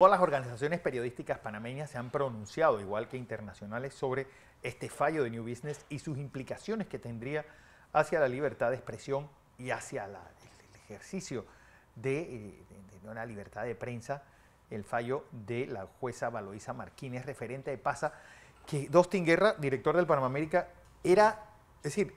Todas las organizaciones periodísticas panameñas se han pronunciado, igual que internacionales, sobre este fallo de New Business y sus implicaciones que tendría hacia la libertad de expresión y hacia el ejercicio eh, de, una libertad de prensa, el fallo de la jueza Valoisa Martínez, referente de PASA, que Dostin Guerra, director del Panamá era, es decir,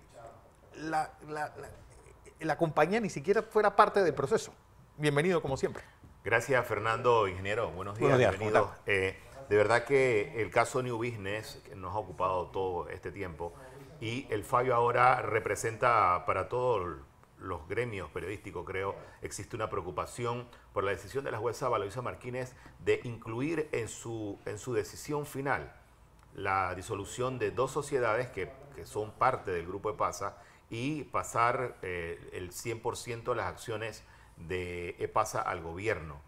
la compañía ni siquiera fuera parte del proceso. Bienvenido como siempre. Gracias, Fernando, ingeniero. Buenos días. Buenos eh, de verdad que el caso New Business nos ha ocupado todo este tiempo y el fallo ahora representa para todos los gremios periodísticos, creo, existe una preocupación por la decisión de la jueza Valoisa Martínez de incluir en su, en su decisión final la disolución de dos sociedades que, son parte del grupo de PASA y pasar eh, el 100% de las acciones de eh, pasa al gobierno.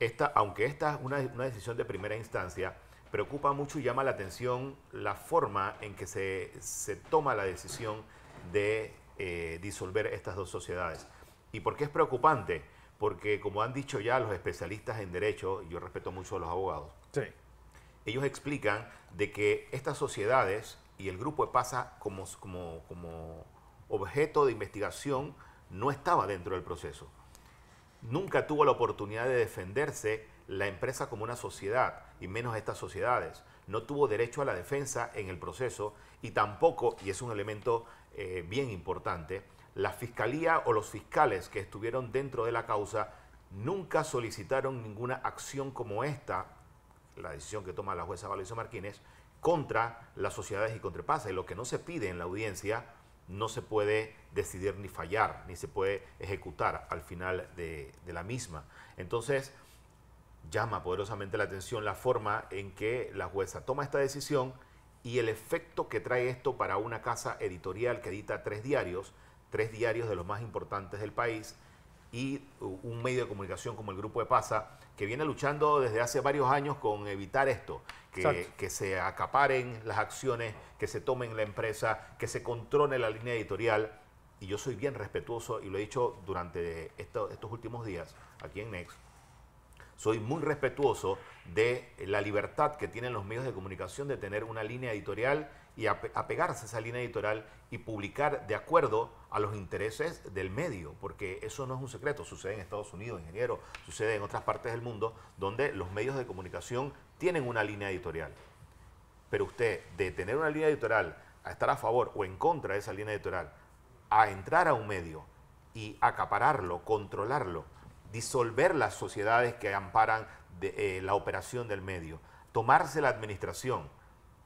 Esta, aunque esta es una, decisión de primera instancia, preocupa mucho y llama la atención la forma en que se, toma la decisión de eh, disolver estas dos sociedades. ¿Y por qué es preocupante? Porque como han dicho ya los especialistas en derecho, yo respeto mucho a los abogados, sí. ellos explican de que estas sociedades y el grupo EPASA PASA como, como objeto de investigación no estaba dentro del proceso nunca tuvo la oportunidad de defenderse la empresa como una sociedad, y menos estas sociedades. No tuvo derecho a la defensa en el proceso y tampoco, y es un elemento eh, bien importante, la fiscalía o los fiscales que estuvieron dentro de la causa nunca solicitaron ninguna acción como esta, la decisión que toma la jueza Valencia Martínez, contra las sociedades y contra Y lo que no se pide en la audiencia no se puede decidir ni fallar, ni se puede ejecutar al final de, la misma. Entonces, llama poderosamente la atención la forma en que la jueza toma esta decisión y el efecto que trae esto para una casa editorial que edita tres diarios, tres diarios de los más importantes del país y un medio de comunicación como el Grupo de Pasa, que viene luchando desde hace varios años con evitar esto que, se acaparen las acciones, que se tomen la empresa, que se controle la línea editorial. Y yo soy bien respetuoso y lo he dicho durante estos últimos días aquí en Next soy muy respetuoso de la libertad que tienen los medios de comunicación de tener una línea editorial y apegarse a esa línea editorial y publicar de acuerdo a los intereses del medio, porque eso no es un secreto, sucede en Estados Unidos, ingeniero, sucede en otras partes del mundo, donde los medios de comunicación tienen una línea editorial. Pero usted, de tener una línea editorial, a estar a favor o en contra de esa línea editorial, a entrar a un medio y acapararlo, controlarlo, disolver las sociedades que amparan eh, la operación del medio, tomarse la administración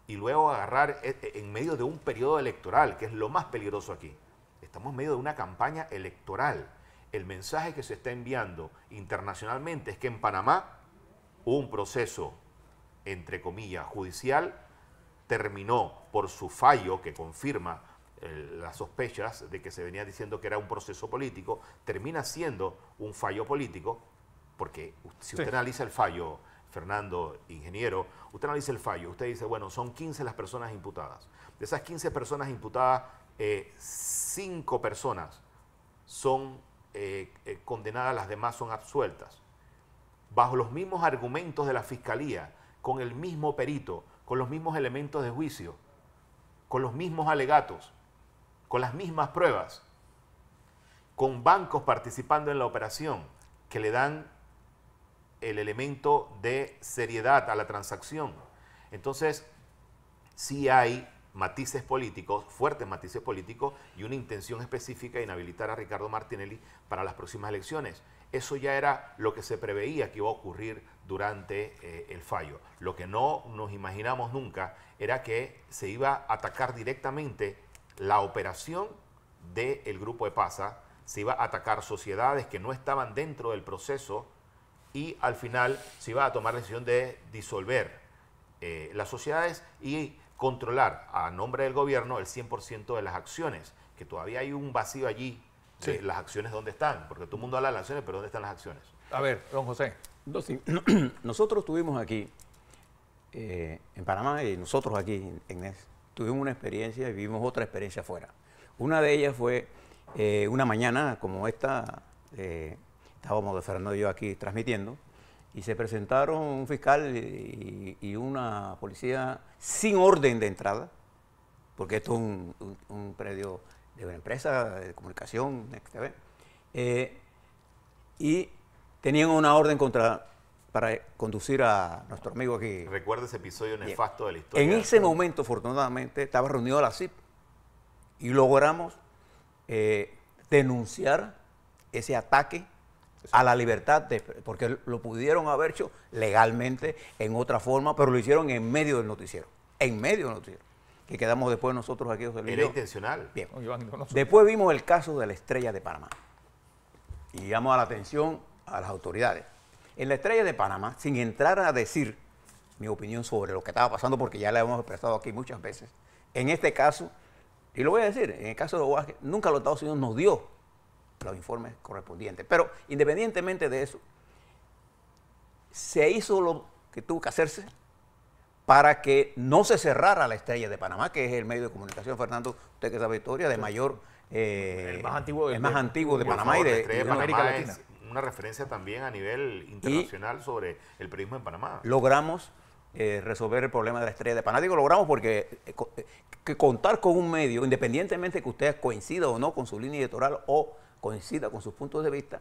y luego agarrar eh, eh, en medio de un periodo electoral, que es lo más peligroso aquí. Estamos en medio de una campaña electoral. El mensaje que se está enviando internacionalmente es que en Panamá un proceso, entre comillas, judicial terminó por su fallo que confirma las sospechas de que se venía diciendo que era un proceso político, termina siendo un fallo político, porque si usted analiza el fallo, Fernando, ingeniero, usted analiza el fallo, usted dice, bueno, son 15 las personas imputadas. De esas 15 personas imputadas, 5 eh, personas son eh, eh, condenadas, las demás son absueltas. Bajo los mismos argumentos de la fiscalía, con el mismo perito, con los mismos elementos de juicio, con los mismos alegatos con las mismas pruebas, con bancos participando en la operación que le dan el elemento de seriedad a la transacción. Entonces, sí hay matices políticos, fuertes matices políticos y una intención específica de inhabilitar a Ricardo Martinelli para las próximas elecciones. Eso ya era lo que se preveía que iba a ocurrir durante eh, el fallo. Lo que no nos imaginamos nunca era que se iba a atacar directamente la operación del grupo de PASA se iba a atacar sociedades que no estaban dentro del proceso y al final se iba a tomar la decisión de disolver eh, las sociedades y controlar a nombre del gobierno el 100% de las acciones, que todavía hay un vacío allí de las acciones dónde están, porque todo el mundo habla de las acciones, pero ¿dónde están las acciones? A ver, don José. Nosotros tuvimos aquí, eh, en Panamá y nosotros aquí en, en tuvimos una experiencia y vivimos otra experiencia afuera. Una de ellas fue eh, una mañana como esta, eh, estábamos Fernando yo aquí transmitiendo, y se presentaron un fiscal y, una policía sin orden de entrada, porque esto es un, predio de una empresa de comunicación, eh, y tenían una orden contra para conducir a nuestro amigo aquí. Recuerda ese episodio nefasto de la historia. En ese momento, afortunadamente, estaba reunido la CIP y logramos eh, denunciar ese ataque a la libertad, de, porque lo pudieron haber hecho legalmente en otra forma, pero lo hicieron en medio del noticiero, en medio del noticiero, que quedamos después nosotros aquí. Era intencional. Bien. Después vimos el caso de la estrella de Panamá y llamó la atención a las autoridades. En la estrella de Panamá, sin entrar a decir mi opinión sobre lo que estaba pasando, porque ya la hemos expresado aquí muchas veces, en este caso, y lo voy a decir, en el caso de Oaxaca, nunca los Estados Unidos nos dio los informes correspondientes. Pero independientemente de eso, se hizo lo que tuvo que hacerse para que no se cerrara la estrella de Panamá, que es el medio de comunicación, Fernando, usted que sabe historia, de mayor... Eh, el más antiguo, de, Panamá y de, América Latina una referencia también a nivel internacional sobre el periodismo en Panamá. Logramos eh, resolver el problema de la estrella de Panamá. Digo, logramos porque eh, eh, contar con un medio, independientemente que ustedes coincida o no con su línea electoral o coincida con sus puntos de vista,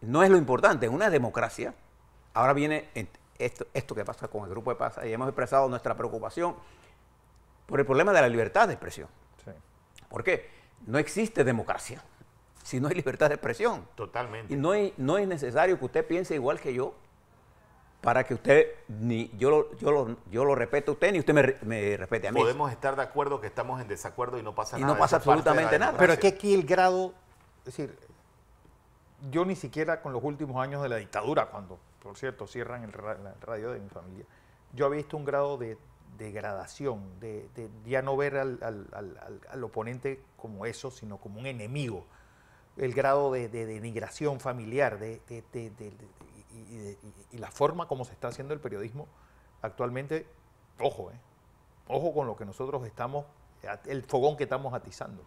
no es lo importante. En una democracia, ahora viene esto, esto que pasa con el grupo de Pasa y hemos expresado nuestra preocupación por el problema de la libertad de expresión. Sí. ¿Por qué? No existe democracia si no hay libertad de expresión. Totalmente. Y no, es necesario que usted piense igual que yo para que usted, ni yo lo, yo yo lo respeto a usted, ni usted me, respete a mí. Podemos estar de acuerdo que estamos en desacuerdo y no pasa nada. Y no pasa absolutamente nada. Pero es que aquí el grado, es decir, yo ni siquiera con los últimos años de la dictadura, cuando, por cierto, cierran el la radio de mi familia, yo había visto un grado de degradación, de, ya no ver al oponente como eso, sino como un enemigo el grado de, denigración familiar de, y, la forma como se está haciendo el periodismo actualmente, ojo, eh, ojo con lo que nosotros estamos, el fogón que estamos atizando.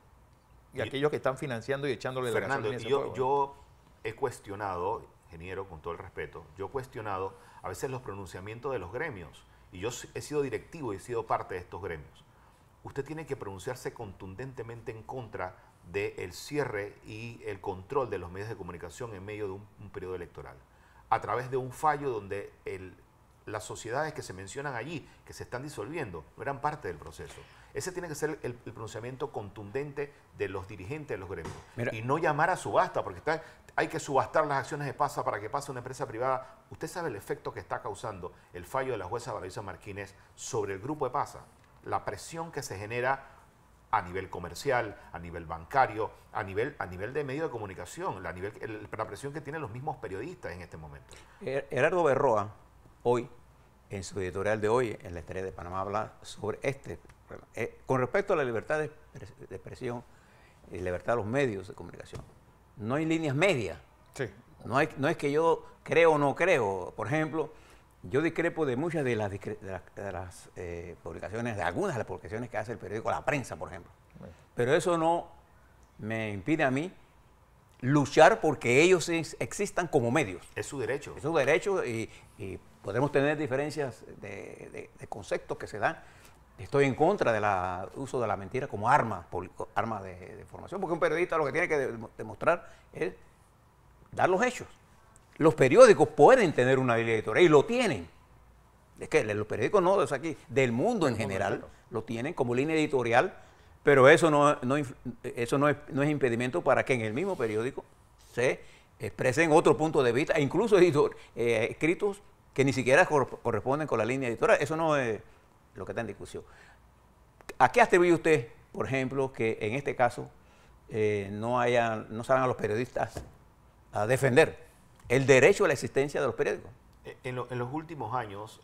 Y, aquellos que están financiando y echándole Fernando, la gasolina. Yo, ¿eh? yo he cuestionado, ingeniero, con todo el respeto, yo he cuestionado a veces los pronunciamientos de los gremios. Y yo he sido directivo y he sido parte de estos gremios. Usted tiene que pronunciarse contundentemente en contra del cierre y el control de los medios de comunicación en medio de un, periodo electoral, a través de un fallo donde las sociedades que se mencionan allí, que se están disolviendo, no eran parte del proceso. Ese tiene que ser el, pronunciamiento contundente de los dirigentes de los gremios. Y no llamar a subasta, porque hay que subastar las acciones de PASA para que pase una empresa privada. Usted sabe el efecto que está causando el fallo de la jueza Valeria Martínez sobre el grupo de PASA. La presión que se genera a nivel comercial, a nivel bancario, a nivel, a nivel de medios de comunicación, la, nivel, la presión que tienen los mismos periodistas en este momento. Er, Gerardo Berroa, hoy, en su editorial de hoy, en la Estrella de Panamá, habla sobre este. problema. Eh, con respecto a la libertad de, expresión y eh, libertad de los medios de comunicación, no hay líneas medias. Sí. No, hay, no es que yo creo o no creo. Por ejemplo, yo discrepo de muchas de las, eh, publicaciones, de algunas de las publicaciones que hace el periódico La Prensa, por ejemplo. Pero eso no me impide a mí luchar porque ellos existan como medios. Es su derecho. Es su derecho y, podemos tener diferencias de, conceptos que se dan. Estoy en contra del uso de la mentira como arma, arma de, de formación, porque un periodista lo que tiene que demostrar es dar los hechos. Los periódicos pueden tener una línea editorial y lo tienen. Es que los periódicos no, aquí, del mundo en general, lo tienen como línea editorial, pero eso no, eso no es, impedimento para que en el mismo periódico se expresen otro punto de vista, e incluso eh, escritos que ni siquiera corresponden con la línea editorial. Eso no es lo que está en discusión. ¿A qué atribuye usted, por ejemplo, que en este caso eh, no, haya, no salgan los periodistas a defender el derecho a la existencia de los periódicos. E, en, los últimos años,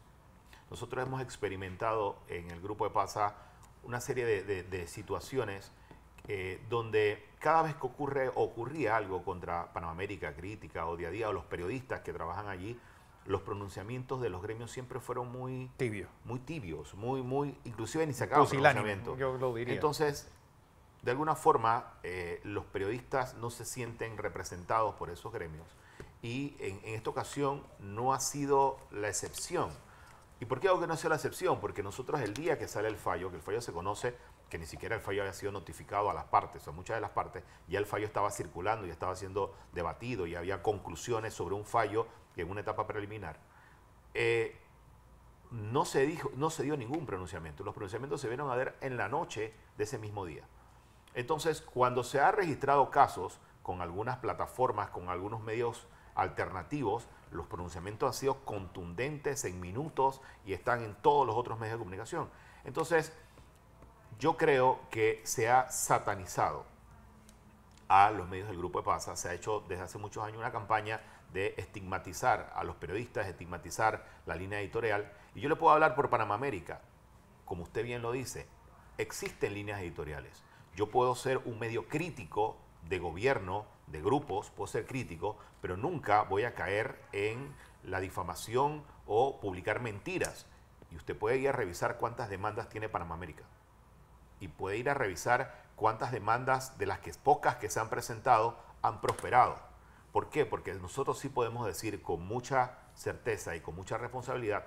nosotros hemos experimentado en el grupo de PASA una serie de, situaciones eh, donde cada vez que ocurre ocurría algo contra Panamérica Crítica o Día a Día o los periodistas que trabajan allí, los pronunciamientos de los gremios siempre fueron muy tibios, muy tibios, muy muy inclusive ni se pronunciamiento. Yo lo Entonces, de alguna forma, eh, los periodistas no se sienten representados por esos gremios y en, esta ocasión no ha sido la excepción. ¿Y por qué hago que no sea la excepción? Porque nosotros el día que sale el fallo, que el fallo se conoce, que ni siquiera el fallo había sido notificado a las partes, o a muchas de las partes, ya el fallo estaba circulando, y estaba siendo debatido, y había conclusiones sobre un fallo en una etapa preliminar. Eh, no se, dijo, no se dio ningún pronunciamiento. Los pronunciamientos se vieron a ver en la noche de ese mismo día. Entonces, cuando se han registrado casos con algunas plataformas, con algunos medios alternativos. Los pronunciamientos han sido contundentes en minutos y están en todos los otros medios de comunicación. Entonces, yo creo que se ha satanizado a los medios del Grupo de Pasa. Se ha hecho desde hace muchos años una campaña de estigmatizar a los periodistas, estigmatizar la línea editorial. Y yo le puedo hablar por Panamá Como usted bien lo dice, existen líneas editoriales. Yo puedo ser un medio crítico de gobierno, de grupos, puedo ser crítico, pero nunca voy a caer en la difamación o publicar mentiras. Y usted puede ir a revisar cuántas demandas tiene Panamá América. Y puede ir a revisar cuántas demandas de las que pocas que se han presentado han prosperado. ¿Por qué? Porque nosotros sí podemos decir con mucha certeza y con mucha responsabilidad,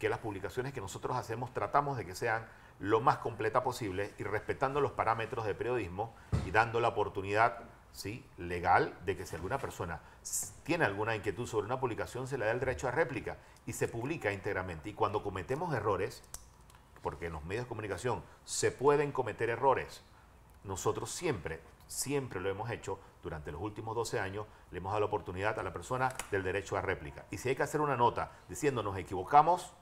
que las publicaciones que nosotros hacemos tratamos de que sean lo más completa posible y respetando los parámetros de periodismo y dando la oportunidad ¿sí? legal de que si alguna persona tiene alguna inquietud sobre una publicación se le da el derecho a réplica y se publica íntegramente. Y cuando cometemos errores, porque en los medios de comunicación se pueden cometer errores, nosotros siempre, siempre lo hemos hecho durante los últimos 12 años, le hemos dado la oportunidad a la persona del derecho a réplica. Y si hay que hacer una nota diciendo nos equivocamos,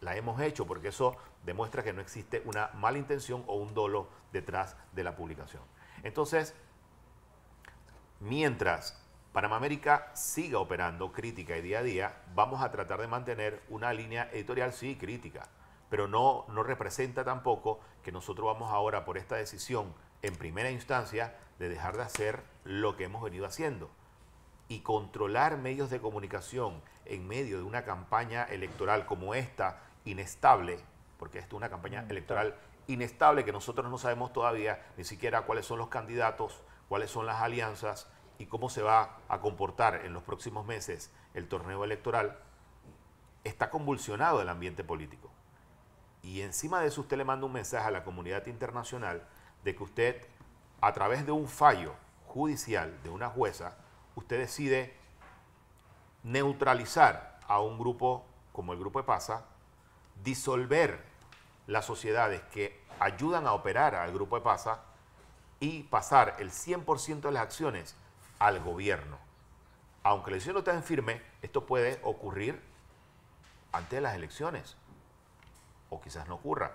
la hemos hecho, porque eso demuestra que no existe una mala intención o un dolo detrás de la publicación. Entonces, mientras Panamérica siga operando crítica y día a día, vamos a tratar de mantener una línea editorial, sí, crítica, pero no, no representa tampoco que nosotros vamos ahora por esta decisión en primera instancia de dejar de hacer lo que hemos venido haciendo y controlar medios de comunicación en medio de una campaña electoral como esta, inestable, porque esto es una campaña mm, electoral inestable que nosotros no sabemos todavía ni siquiera cuáles son los candidatos, cuáles son las alianzas y cómo se va a comportar en los próximos meses el torneo electoral, está convulsionado el ambiente político. Y encima de eso usted le manda un mensaje a la comunidad internacional de que usted, a través de un fallo judicial de una jueza, usted decide neutralizar a un grupo como el grupo de PASA, disolver las sociedades que ayudan a operar al grupo de PASA y pasar el 100% de las acciones al gobierno. Aunque la decisión no esté en firme, esto puede ocurrir antes de las elecciones. O quizás no ocurra.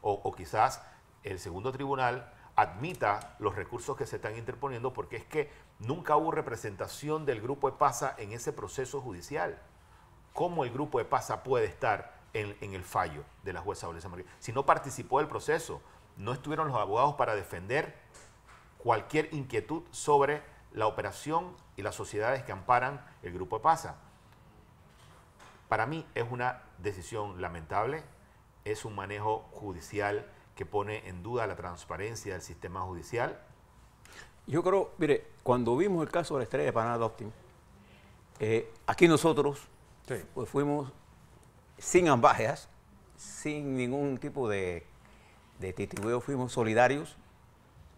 o quizás el segundo tribunal admita los recursos que se están interponiendo porque es que nunca hubo representación del grupo de PASA en ese proceso judicial. ¿Cómo el grupo de PASA puede estar en, el fallo de la jueza Valencia María? Si no participó del proceso, no estuvieron los abogados para defender cualquier inquietud sobre la operación y las sociedades que amparan el grupo de PASA. Para mí es una decisión lamentable, es un manejo judicial que pone en duda la transparencia del sistema judicial? Yo creo, mire, cuando vimos el caso de la estrella de Panamá eh, aquí nosotros fuimos sin ambajes, sin ningún tipo de, de titubeo, fuimos solidarios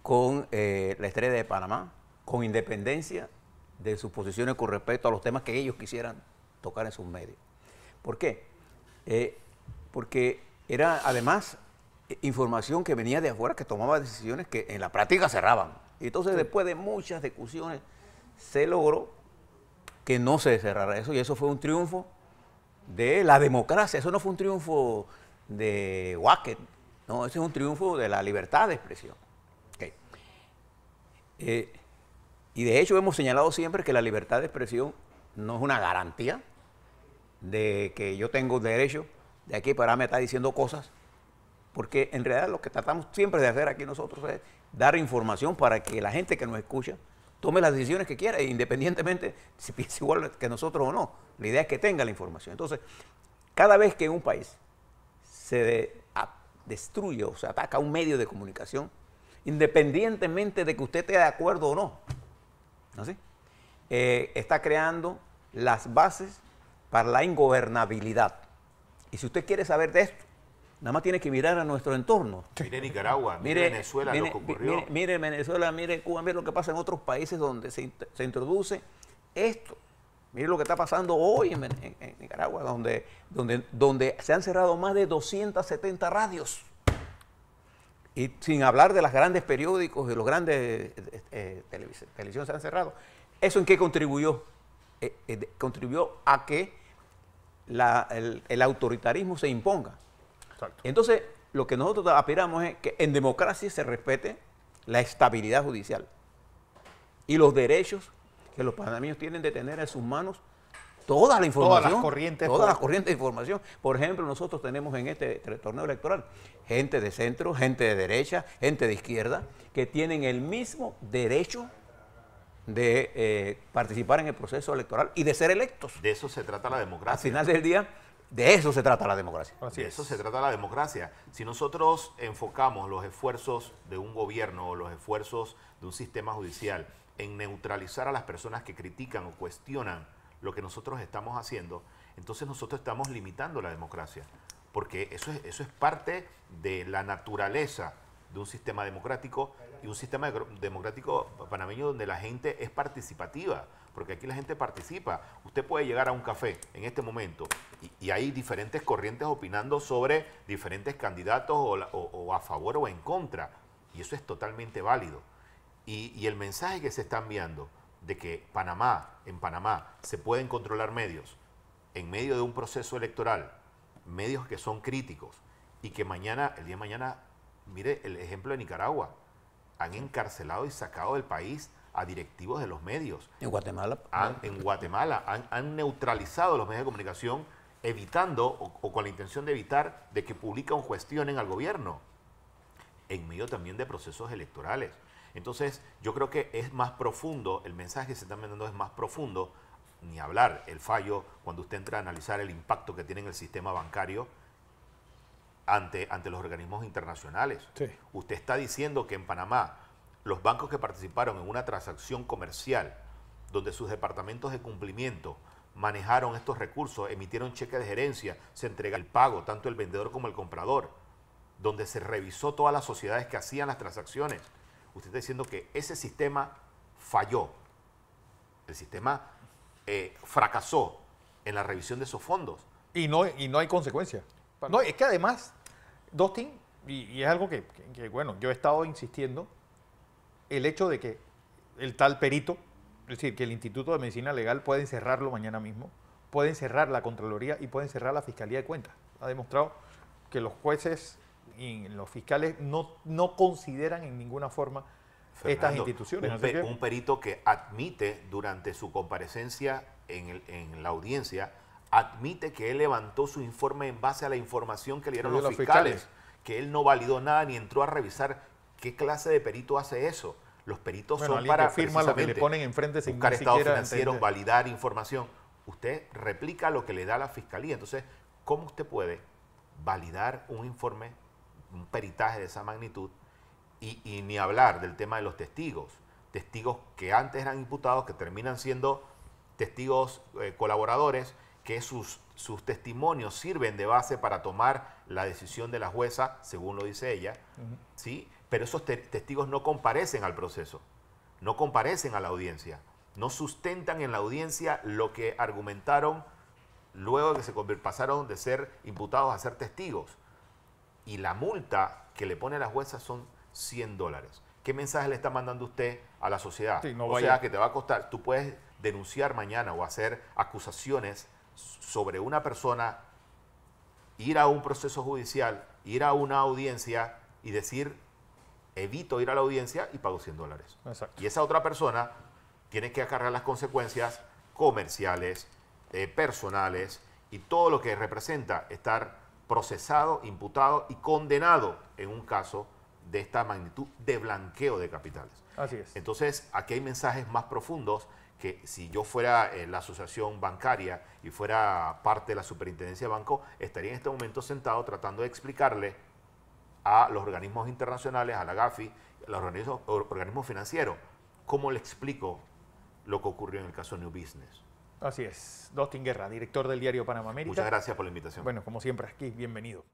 con eh, la estrella de Panamá, con independencia de sus posiciones con respecto a los temas que ellos quisieran tocar en sus medios. ¿Por qué? Eh, porque era además información que venía de afuera que tomaba decisiones que en la práctica cerraban. Y entonces después de muchas discusiones se logró que no se cerrara eso y eso fue un triunfo de la democracia, eso no fue un triunfo de Wacken, no, ese es un triunfo de la libertad de expresión. Eh, y de hecho hemos señalado siempre que la libertad de expresión no es una garantía de que yo tengo derecho de aquí para me estar diciendo cosas porque en realidad lo que tratamos siempre de hacer aquí nosotros es dar información para que la gente que nos escucha tome las decisiones que quiera, e independientemente si piensa igual que nosotros o no. La idea es que tenga la información. Entonces, cada vez que un país se destruye o se ataca un medio de comunicación, independientemente de que usted esté de acuerdo o no, eh, está creando las bases para la ingobernabilidad. Y si usted quiere saber de esto, Nada más tiene que mirar a nuestro entorno. Mire Nicaragua, mire, Venezuela, lo que ocurrió. Mire, Venezuela, mire Cuba, mire lo que pasa en otros países donde se, introduce esto. Mire lo que está pasando hoy en, Nicaragua, donde, donde, donde se han cerrado más de 270 radios. Y sin hablar de los grandes periódicos, de los grandes eh, eh se han cerrado. ¿Eso en qué contribuyó? Eh, eh, contribuyó a que el autoritarismo se imponga. Entonces, lo que nosotros aspiramos es que en democracia se respete la estabilidad judicial y los derechos que los panameños tienen de tener en sus manos toda la información. Todas las corrientes. de información. Por ejemplo, nosotros tenemos en este torneo electoral gente de centro, gente de derecha, gente de izquierda, que tienen el mismo derecho de eh, participar en el proceso electoral y de ser electos. De eso se trata la democracia. Al final del día, de eso se trata la democracia. de eso se trata la democracia. Si nosotros enfocamos los esfuerzos de un gobierno o los esfuerzos de un sistema judicial en neutralizar a las personas que critican o cuestionan lo que nosotros estamos haciendo, entonces nosotros estamos limitando la democracia. Porque eso es, eso es parte de la naturaleza de un sistema democrático y un sistema democrático panameño donde la gente es participativa, porque aquí la gente participa. Usted puede llegar a un café en este momento y, hay diferentes corrientes opinando sobre diferentes candidatos o, a favor o en contra, y eso es totalmente válido. Y, el mensaje que se está enviando de que Panamá, en Panamá, se pueden controlar medios en medio de un proceso electoral, medios que son críticos y que mañana, el día de mañana, Mire el ejemplo de Nicaragua. Han encarcelado y sacado del país a directivos de los medios. En Guatemala. en Guatemala han, neutralizado los medios de comunicación evitando o, con la intención de evitar de que publica un cuestionen al gobierno en medio también de procesos electorales. Entonces, yo creo que es más profundo, el mensaje que se está mandando es más profundo, ni hablar el fallo cuando usted entra a analizar el impacto que tiene en el sistema bancario, ante, los organismos internacionales. Usted está diciendo que en Panamá los bancos que participaron en una transacción comercial donde sus departamentos de cumplimiento manejaron estos recursos, emitieron cheques de gerencia, se entrega el pago, tanto el vendedor como el comprador, donde se revisó todas las sociedades que hacían las transacciones. Usted está diciendo que ese sistema falló, el sistema eh, fracasó en la revisión de esos fondos. Y no, y no hay consecuencia. No, es que además Dostin, y, es algo que, bueno, yo he estado insistiendo, el hecho de que el tal perito, es decir, que el Instituto de Medicina Legal puede cerrarlo mañana mismo, puede cerrar la Contraloría y puede cerrar la Fiscalía de Cuentas. Ha demostrado que los jueces y los fiscales no, no consideran en ninguna forma estas instituciones. Un, un, perito que admite durante su comparecencia en, en la audiencia admite que él levantó su informe en base a la información que le dieron los, fiscales, que él no validó nada ni entró a revisar qué clase de perito hace eso. Los peritos son para que que le ponen enfrente sin buscar estados financieros, validar información. Usted replica lo que le da la fiscalía. Entonces, ¿cómo usted puede validar un informe, un peritaje de esa magnitud y, ni hablar del tema de los testigos? Testigos que antes eran imputados, que terminan siendo testigos eh, colaboradores que sus, sus testimonios sirven de base para tomar la decisión de la jueza, según lo dice ella, ¿sí? pero esos testigos no comparecen al proceso, no comparecen a la audiencia, no sustentan en la audiencia lo que argumentaron luego de que se pasaron de ser imputados a ser testigos. Y la multa que le pone la jueza son 100 dólares. ¿Qué mensaje le está mandando usted a la sociedad? o sea, que te va a costar, tú puedes denunciar mañana o hacer acusaciones sobre una persona ir a un proceso judicial, ir a una audiencia y decir, evito ir a la audiencia y pago 100 dólares. Y esa otra persona tiene que acarrear las consecuencias comerciales, eh, personales y todo lo que representa estar procesado, imputado y condenado en un caso de esta magnitud de blanqueo de capitales. Así es. Entonces, aquí hay mensajes más profundos que si yo fuera eh, la asociación bancaria y fuera parte de la superintendencia de banco, estaría en este momento sentado tratando de explicarle a los organismos internacionales, a la GAFI, a los organismos, financieros, cómo le explico lo que ocurrió en el caso New Business. Así es. Dostin Guerra, director del diario Panamá América. Muchas gracias por la invitación. Bueno, como siempre aquí, bienvenido.